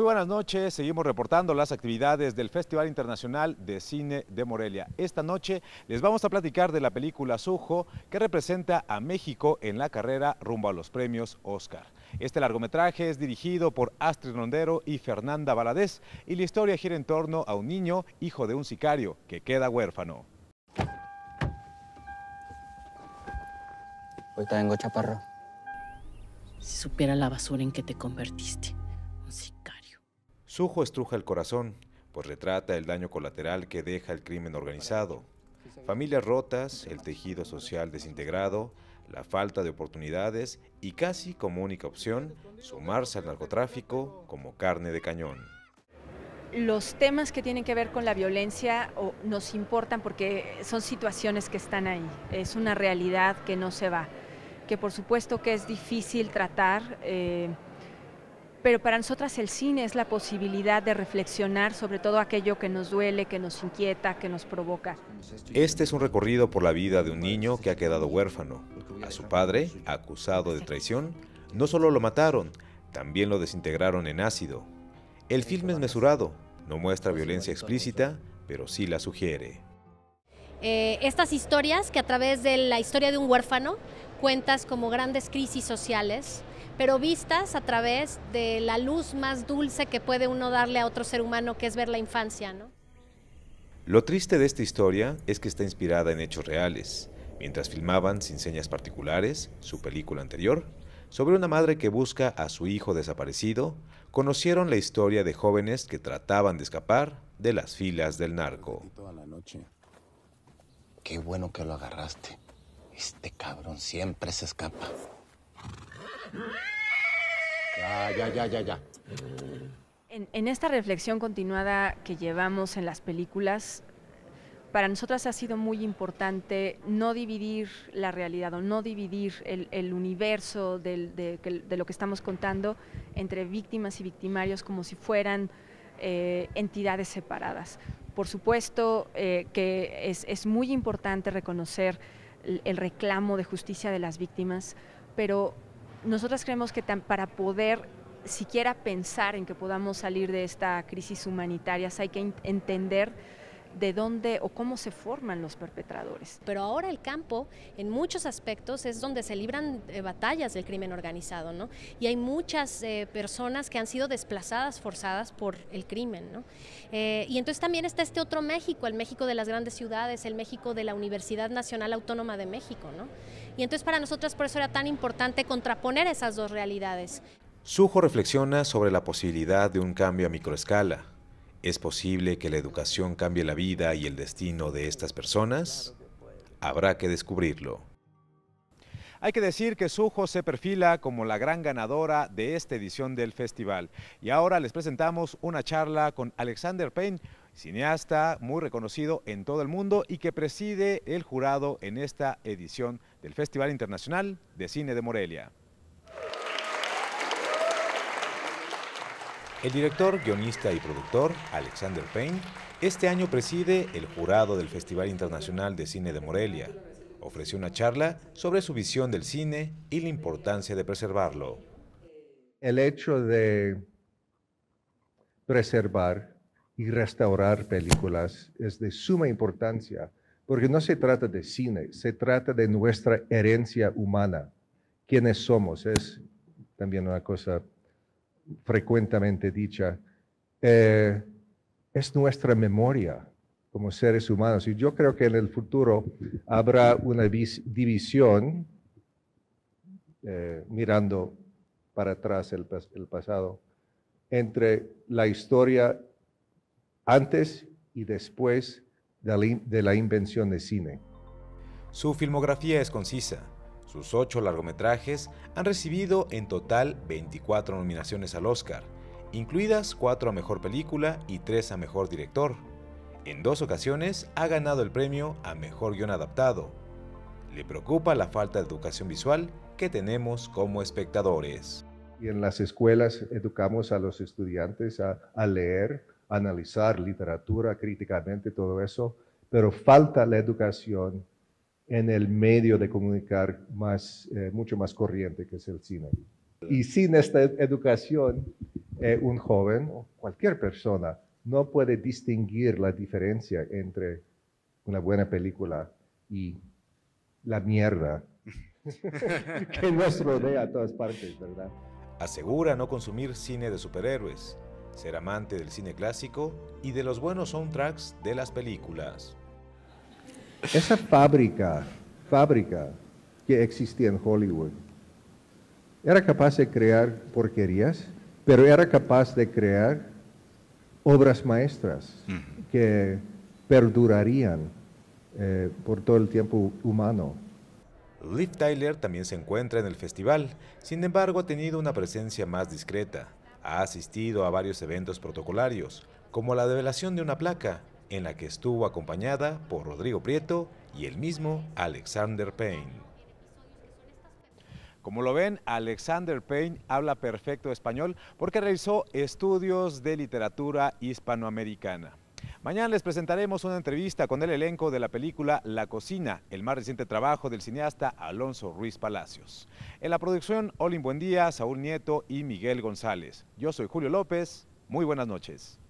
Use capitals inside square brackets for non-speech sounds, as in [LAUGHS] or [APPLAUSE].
Muy buenas noches, seguimos reportando las actividades del Festival Internacional de Cine de Morelia. Esta noche les vamos a platicar de la película Sujo, que representa a México en la carrera rumbo a los premios Oscar. Este largometraje es dirigido por Astrid Rondero y Fernanda Valadez y la historia gira en torno a un niño, hijo de un sicario, que queda huérfano. Hoy tengo chaparro. Si supiera la basura en que te convertiste. Sujo estruja el corazón, pues retrata el daño colateral que deja el crimen organizado. Familias rotas, el tejido social desintegrado, la falta de oportunidades y casi como única opción, sumarse al narcotráfico como carne de cañón. Los temas que tienen que ver con la violencia nos importan porque son situaciones que están ahí, es una realidad que no se va, que por supuesto que es difícil tratar. Eh, pero para nosotras el cine es la posibilidad de reflexionar sobre todo aquello que nos duele, que nos inquieta, que nos provoca. Este es un recorrido por la vida de un niño que ha quedado huérfano. A su padre, acusado de traición, no solo lo mataron, también lo desintegraron en ácido. El film es mesurado, no muestra violencia explícita, pero sí la sugiere. Eh, estas historias que a través de la historia de un huérfano cuentas como grandes crisis sociales, pero vistas a través de la luz más dulce que puede uno darle a otro ser humano, que es ver la infancia. ¿no? Lo triste de esta historia es que está inspirada en hechos reales. Mientras filmaban, sin señas particulares, su película anterior, sobre una madre que busca a su hijo desaparecido, conocieron la historia de jóvenes que trataban de escapar de las filas del narco. Toda la noche. Qué bueno que lo agarraste. Este cabrón siempre se escapa. Ya, ya, ya, En, esta reflexión continuada que llevamos en las películas, para nosotras ha sido muy importante no dividir la realidad o no dividir el, universo de, lo que estamos contando entre víctimas y victimarios como si fueran eh, entidades separadas. Por supuesto eh, que es, muy importante reconocer el reclamo de justicia de las víctimas, pero nosotras creemos que para poder siquiera pensar en que podamos salir de esta crisis humanitaria, hay que entender de dónde o cómo se forman los perpetradores. Pero ahora el campo, en muchos aspectos, es donde se libran eh, batallas del crimen organizado, ¿no? Y hay muchas eh, personas que han sido desplazadas, forzadas por el crimen, ¿no? Eh, y entonces también está este otro México, el México de las grandes ciudades, el México de la Universidad Nacional Autónoma de México, ¿no? Y entonces para nosotras por eso era tan importante contraponer esas dos realidades. Sujo reflexiona sobre la posibilidad de un cambio a microescala, ¿Es posible que la educación cambie la vida y el destino de estas personas? Habrá que descubrirlo. Hay que decir que Sujo se perfila como la gran ganadora de esta edición del festival. Y ahora les presentamos una charla con Alexander Payne, cineasta muy reconocido en todo el mundo y que preside el jurado en esta edición del Festival Internacional de Cine de Morelia. El director, guionista y productor, Alexander Payne, este año preside el jurado del Festival Internacional de Cine de Morelia. Ofreció una charla sobre su visión del cine y la importancia de preservarlo. El hecho de preservar y restaurar películas es de suma importancia, porque no se trata de cine, se trata de nuestra herencia humana, quienes somos, es también una cosa frecuentemente dicha, eh, es nuestra memoria como seres humanos. Y yo creo que en el futuro habrá una división, eh, mirando para atrás el, pasado, entre la historia antes y después de la invención del cine. Su filmografía es concisa sus ocho largometrajes han recibido en total 24 nominaciones al Oscar, incluidas cuatro a Mejor Película y tres a Mejor Director. En dos ocasiones ha ganado el premio a Mejor Guión Adaptado. Le preocupa la falta de educación visual que tenemos como espectadores. Y en las escuelas educamos a los estudiantes a, leer, analizar literatura críticamente, todo eso, pero falta la educación en el medio de comunicar más, eh, mucho más corriente que es el cine. Y sin esta educación, eh, un joven o cualquier persona no puede distinguir la diferencia entre una buena película y la mierda [LAUGHS] que nos rodea a todas partes, ¿verdad? Asegura no consumir cine de superhéroes, ser amante del cine clásico y de los buenos soundtracks de las películas. Esa fábrica, fábrica que existía en Hollywood, era capaz de crear porquerías, pero era capaz de crear obras maestras que perdurarían eh, por todo el tiempo humano. Liv Tyler también se encuentra en el festival, sin embargo ha tenido una presencia más discreta. Ha asistido a varios eventos protocolarios, como la develación de una placa, en la que estuvo acompañada por Rodrigo Prieto y el mismo Alexander Payne. Como lo ven, Alexander Payne habla perfecto español porque realizó estudios de literatura hispanoamericana. Mañana les presentaremos una entrevista con el elenco de la película La Cocina, el más reciente trabajo del cineasta Alonso Ruiz Palacios. En la producción, Olin Buendía, Saúl Nieto y Miguel González. Yo soy Julio López, muy buenas noches.